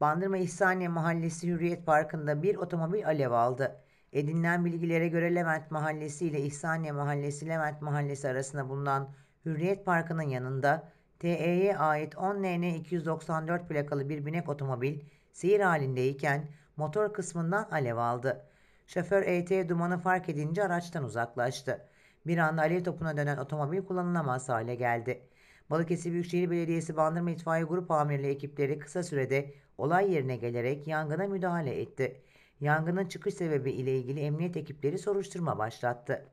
Bandırma İhsaniye Mahallesi Hürriyet Parkı'nda bir otomobil alev aldı. Edinilen bilgilere göre Levent Mahallesi ile İhsaniye Mahallesi Levent Mahallesi arasında bulunan Hürriyet Parkı'nın yanında TE'ye ait 10NN 294 plakalı bir binek otomobil seyir halindeyken motor kısmından alev aldı. Şoför ET dumanı fark edince araçtan uzaklaştı. Bir anda alev topuna dönen otomobil kullanılamaz hale geldi. Balıkesir Büyükşehir Belediyesi Bandırma İtfaiye Grup Amirli ekipleri kısa sürede olay yerine gelerek yangına müdahale etti. Yangının çıkış sebebi ile ilgili emniyet ekipleri soruşturma başlattı.